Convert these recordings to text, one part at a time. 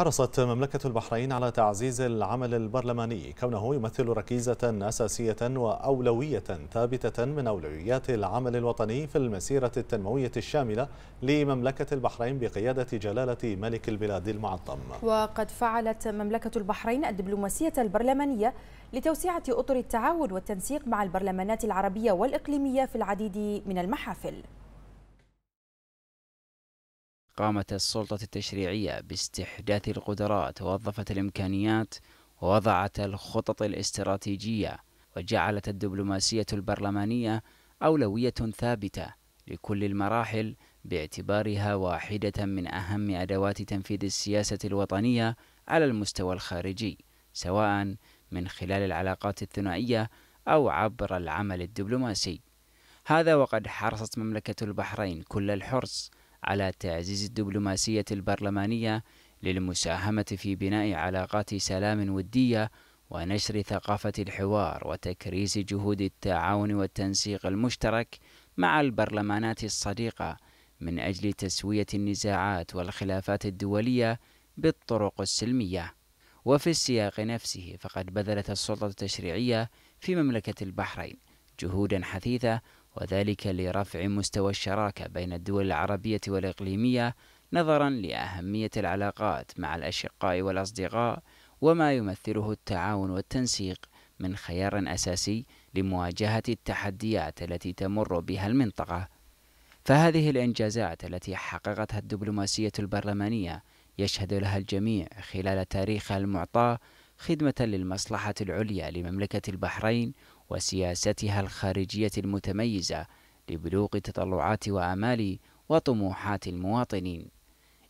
حرصت مملكة البحرين على تعزيز العمل البرلماني كونه يمثل ركيزة أساسية وأولوية ثابتة من أولويات العمل الوطني في المسيرة التنموية الشاملة لمملكة البحرين بقيادة جلالة ملك البلاد المعظم وقد فعلت مملكة البحرين الدبلوماسية البرلمانية لتوسيعة أطر التعاون والتنسيق مع البرلمانات العربية والإقليمية في العديد من المحافل قامت السلطة التشريعية باستحداث القدرات ووظفت الإمكانيات ووضعت الخطط الاستراتيجية وجعلت الدبلوماسية البرلمانية أولوية ثابتة لكل المراحل باعتبارها واحدة من أهم أدوات تنفيذ السياسة الوطنية على المستوى الخارجي سواء من خلال العلاقات الثنائية أو عبر العمل الدبلوماسي هذا وقد حرصت مملكة البحرين كل الحرص على تعزيز الدبلوماسية البرلمانية للمساهمة في بناء علاقات سلام ودية ونشر ثقافة الحوار وتكريس جهود التعاون والتنسيق المشترك مع البرلمانات الصديقة من أجل تسوية النزاعات والخلافات الدولية بالطرق السلمية. وفي السياق نفسه فقد بذلت السلطة التشريعية في مملكة البحرين جهودا حثيثة وذلك لرفع مستوى الشراكة بين الدول العربية والإقليمية نظرا لأهمية العلاقات مع الأشقاء والأصدقاء وما يمثله التعاون والتنسيق من خيار أساسي لمواجهة التحديات التي تمر بها المنطقة. فهذه الإنجازات التي حققتها الدبلوماسية البرلمانية يشهد لها الجميع خلال تاريخها المعطاة خدمة للمصلحة العليا لمملكة البحرين وسياستها الخارجية المتميزة لبلوغ تطلعات وآمال وطموحات المواطنين.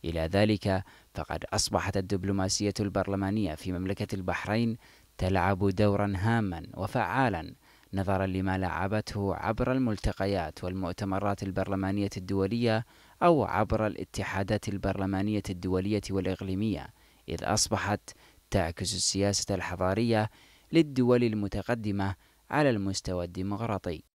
إلى ذلك فقد أصبحت الدبلوماسية البرلمانية في مملكة البحرين تلعب دورا هاما وفعالا نظرا لما لعبته عبر الملتقيات والمؤتمرات البرلمانية الدولية أو عبر الاتحادات البرلمانية الدولية والإقليمية، إذ أصبحت تعكس السياسة الحضارية للدول المتقدمة على المستوى الديمقراطي